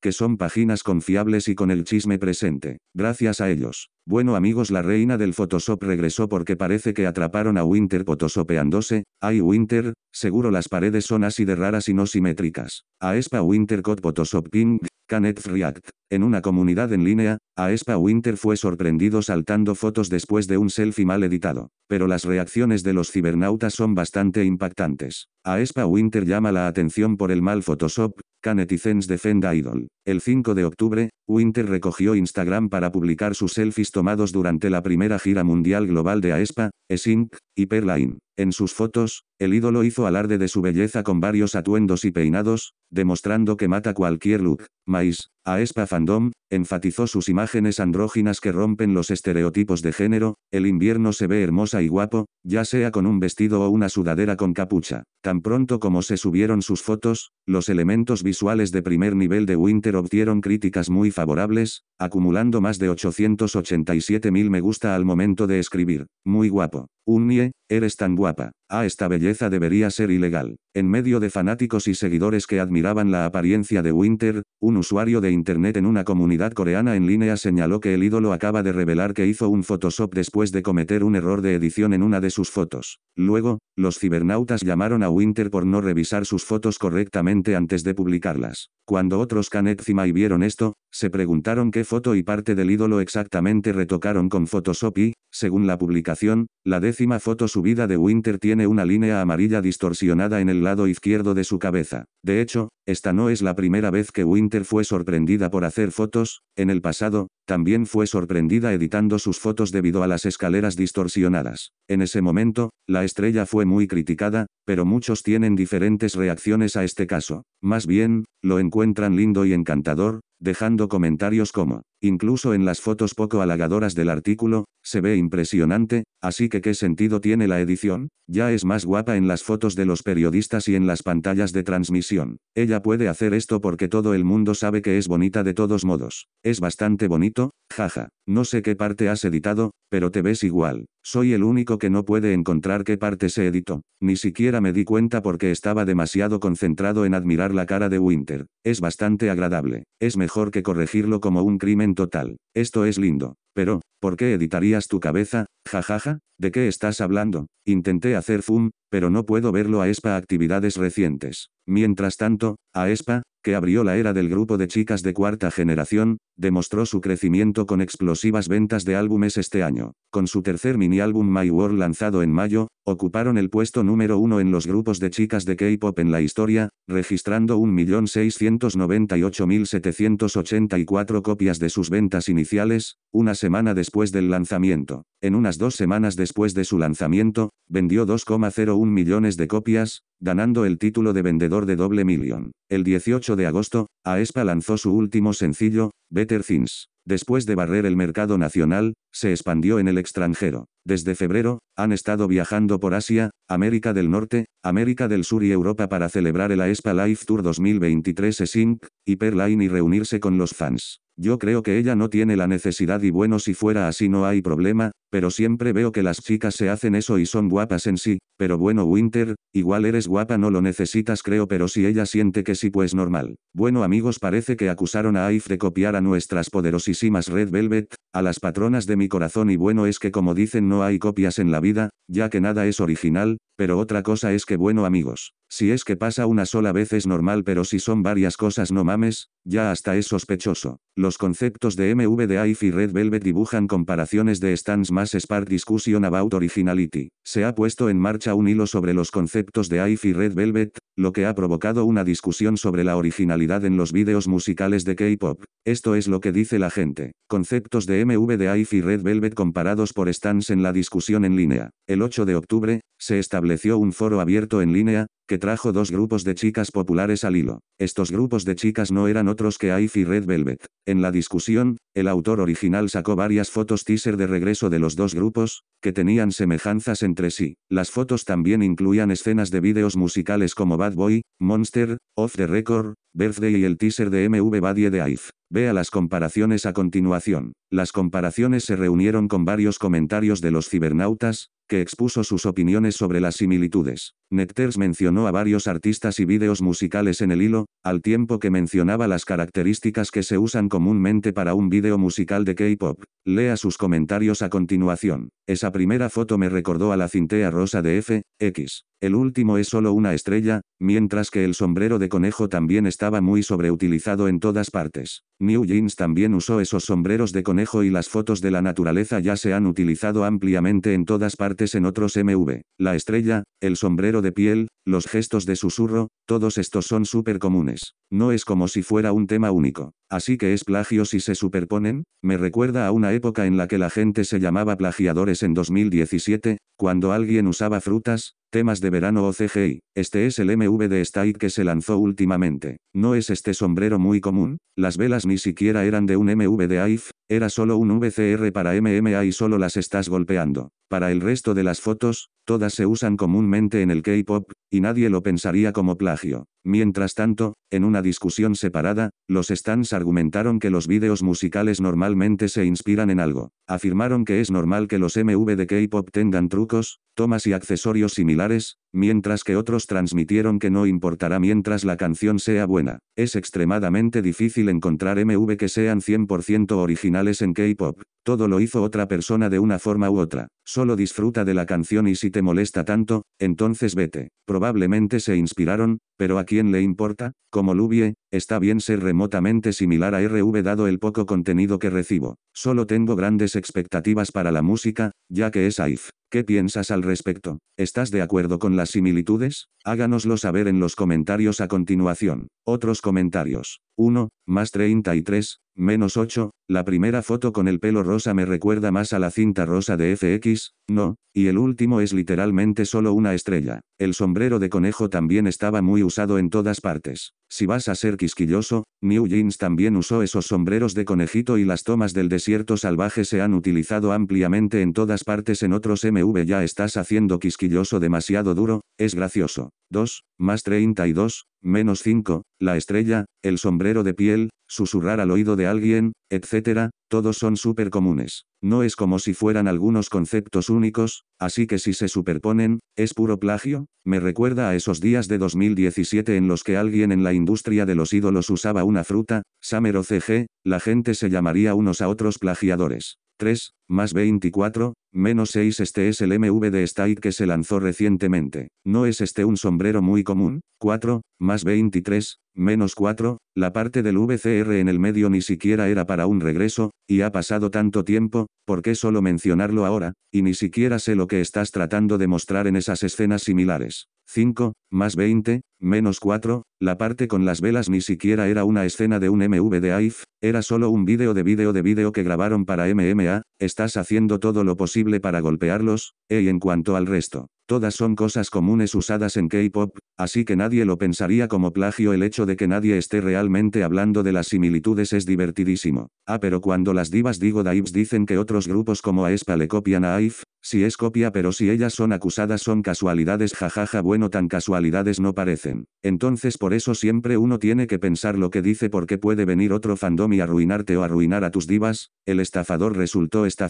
que son páginas confiables y con el chisme presente. Gracias a ellos. Bueno amigos la reina del Photoshop regresó porque parece que atraparon a Winter photoshopeándose. Ay Winter, seguro las paredes son así de raras y no simétricas. espa Winter Code Photoshop Ping, Canet React. En una comunidad en línea, Aespa Winter fue sorprendido saltando fotos después de un selfie mal editado. Pero las reacciones de los cibernautas son bastante impactantes. Aespa Winter llama la atención por el mal Photoshop, Canetizens Defenda Idol. El 5 de octubre, Winter recogió Instagram para publicar sus selfies tomados durante la primera gira mundial global de Aespa, Esink y Perline. En sus fotos, el ídolo hizo alarde de su belleza con varios atuendos y peinados, demostrando que mata cualquier look. Mais, Aespa Fandom, enfatizó sus imágenes andróginas que rompen los estereotipos de género, el invierno se ve hermosa y guapo, ya sea con un vestido o una sudadera con capucha. Tan pronto como se subieron sus fotos, los elementos visuales de primer nivel de Winter obtieron críticas muy favorables favorables, acumulando más de 887.000 me gusta al momento de escribir. Muy guapo. Unnie, eres tan guapa. Ah, esta belleza debería ser ilegal. En medio de fanáticos y seguidores que admiraban la apariencia de Winter, un usuario de internet en una comunidad coreana en línea señaló que el ídolo acaba de revelar que hizo un Photoshop después de cometer un error de edición en una de sus fotos. Luego, los cibernautas llamaron a Winter por no revisar sus fotos correctamente antes de publicarlas. Cuando otros Canedzima y vieron esto, se preguntaron qué foto y parte del ídolo exactamente retocaron con Photoshop y, según la publicación, la décima foto subida de Winter tiene una línea amarilla distorsionada en el lado izquierdo de su cabeza. De hecho, esta no es la primera vez que Winter fue sorprendida por hacer fotos, en el pasado, también fue sorprendida editando sus fotos debido a las escaleras distorsionadas. En ese momento, la estrella fue muy criticada, pero muchos tienen diferentes reacciones a este caso. Más bien, lo encuentran lindo y encantador, dejando comentarios como, Incluso en las fotos poco halagadoras del artículo, se ve impresionante, así que ¿qué sentido tiene la edición? Ya es más guapa en las fotos de los periodistas y en las pantallas de transmisión. Ella puede hacer esto porque todo el mundo sabe que es bonita de todos modos. Es bastante bonito, jaja. No sé qué parte has editado, pero te ves igual. Soy el único que no puede encontrar qué parte se editó. Ni siquiera me di cuenta porque estaba demasiado concentrado en admirar la cara de Winter. Es bastante agradable. Es mejor que corregirlo como un crimen en total. Esto es lindo. Pero, ¿por qué editarías tu cabeza? Jajaja, ¿de qué estás hablando? Intenté hacer zoom, pero no puedo verlo a ESPA actividades recientes. Mientras tanto, a ESPA, que abrió la era del grupo de chicas de cuarta generación, demostró su crecimiento con explosivas ventas de álbumes este año. Con su tercer mini álbum My World lanzado en mayo, ocuparon el puesto número uno en los grupos de chicas de K-pop en la historia, registrando 1.698.784 copias de sus ventas iniciales, una semana después del lanzamiento. En unas dos semanas después de su lanzamiento, vendió 2,01 millones de copias, ganando el título de vendedor de doble millón. El 18 de agosto, Aespa lanzó su último sencillo, Better Things. Después de barrer el mercado nacional, se expandió en el extranjero. Desde febrero, han estado viajando por Asia, América del Norte, América del Sur y Europa para celebrar el Aespa Live Tour 2023 Sync, Hyperline y reunirse con los fans. Yo creo que ella no tiene la necesidad y bueno si fuera así no hay problema, pero siempre veo que las chicas se hacen eso y son guapas en sí, pero bueno Winter, igual eres guapa no lo necesitas creo pero si ella siente que sí pues normal. Bueno amigos parece que acusaron a If de copiar a nuestras poderosísimas Red Velvet, a las patronas de mi corazón y bueno es que como dicen no hay copias en la vida, ya que nada es original, pero otra cosa es que bueno amigos, si es que pasa una sola vez es normal pero si son varias cosas no mames, ya hasta es sospechoso. Los conceptos de MV de If y Red Velvet dibujan comparaciones de stands más spark discussion about originality. Se ha puesto en marcha un hilo sobre los conceptos de IF y Red Velvet, lo que ha provocado una discusión sobre la originalidad en los vídeos musicales de K-pop. Esto es lo que dice la gente. Conceptos de MV de IF y Red Velvet comparados por Stans en la discusión en línea. El 8 de octubre, se estableció un foro abierto en línea, que trajo dos grupos de chicas populares al hilo. Estos grupos de chicas no eran otros que Ife y Red Velvet. En la discusión, el autor original sacó varias fotos teaser de regreso de los dos grupos, que tenían semejanzas entre sí. Las fotos también incluían escenas de vídeos musicales como Bad Boy, Monster, Off the Record, Birthday y el teaser de MV Badie de Ife. Vea las comparaciones a continuación. Las comparaciones se reunieron con varios comentarios de los cibernautas, que expuso sus opiniones sobre las similitudes. Necters mencionó a varios artistas y vídeos musicales en el hilo, al tiempo que mencionaba las características que se usan comúnmente para un vídeo musical de K-pop. Lea sus comentarios a continuación. Esa primera foto me recordó a la cintea rosa de F, X. El último es solo una estrella, mientras que el sombrero de conejo también estaba muy sobreutilizado en todas partes. New Jeans también usó esos sombreros de conejo y las fotos de la naturaleza ya se han utilizado ampliamente en todas partes en otros MV. La estrella, el sombrero de piel, los gestos de susurro, todos estos son súper comunes. No es como si fuera un tema único. Así que es plagio si se superponen, me recuerda a una época en la que la gente se llamaba plagiadores en 2017, cuando alguien usaba frutas, Temas de verano o CGI. Este es el MV de Style que se lanzó últimamente. No es este sombrero muy común, las velas ni siquiera eran de un MV de AIF, era solo un VCR para MMA y solo las estás golpeando. Para el resto de las fotos, todas se usan comúnmente en el K-pop, y nadie lo pensaría como plagio. Mientras tanto, en una discusión separada, los Stans argumentaron que los vídeos musicales normalmente se inspiran en algo. Afirmaron que es normal que los MV de K-pop tengan trucos, tomas y accesorios similares, mientras que otros transmitieron que no importará mientras la canción sea buena. Es extremadamente difícil encontrar MV que sean 100% originales en K-pop. Todo lo hizo otra persona de una forma u otra. Solo disfruta de la canción y si te molesta tanto, entonces vete. Probablemente se inspiraron, pero ¿a quién le importa? Como Lubie, está bien ser remotamente similar a RV dado el poco contenido que recibo. Solo tengo grandes expectativas para la música, ya que es AIF. ¿Qué piensas al respecto? ¿Estás de acuerdo con las similitudes? Háganoslo saber en los comentarios a continuación. Otros comentarios. 1, más 33, menos 8, la primera foto con el pelo rosa me recuerda más a la cinta rosa de FX, no, y el último es literalmente solo una estrella. El sombrero de conejo también estaba muy usado en todas partes. Si vas a ser quisquilloso, New Jeans también usó esos sombreros de conejito y las tomas del desierto salvaje se han utilizado ampliamente en todas partes en otros MV ya estás haciendo quisquilloso demasiado duro, es gracioso. 2, más 32, menos 5, la estrella, el sombrero de piel, susurrar al oído de alguien, etc., todos son súper comunes. No es como si fueran algunos conceptos únicos, así que si se superponen, ¿es puro plagio? Me recuerda a esos días de 2017 en los que alguien en la industria de los ídolos usaba una fruta, Samero CG, la gente se llamaría unos a otros plagiadores. 3, más 24, menos 6 este es el MV de Style que se lanzó recientemente. No es este un sombrero muy común, 4, más 23, menos 4, la parte del VCR en el medio ni siquiera era para un regreso, y ha pasado tanto tiempo, ¿por qué solo mencionarlo ahora? Y ni siquiera sé lo que estás tratando de mostrar en esas escenas similares. 5, más 20, menos 4, la parte con las velas ni siquiera era una escena de un MV de AIF, era solo un vídeo de vídeo de vídeo que grabaron para MMA, Estás haciendo todo lo posible para golpearlos, eh, y en cuanto al resto, todas son cosas comunes usadas en K-pop, así que nadie lo pensaría como plagio el hecho de que nadie esté realmente hablando de las similitudes es divertidísimo. Ah, pero cuando las divas digo Dives dicen que otros grupos como Aespa le copian a IF, si es copia pero si ellas son acusadas son casualidades jajaja bueno tan casualidades no parecen. Entonces por eso siempre uno tiene que pensar lo que dice porque puede venir otro fandom y arruinarte o arruinar a tus divas, el estafador resultó esta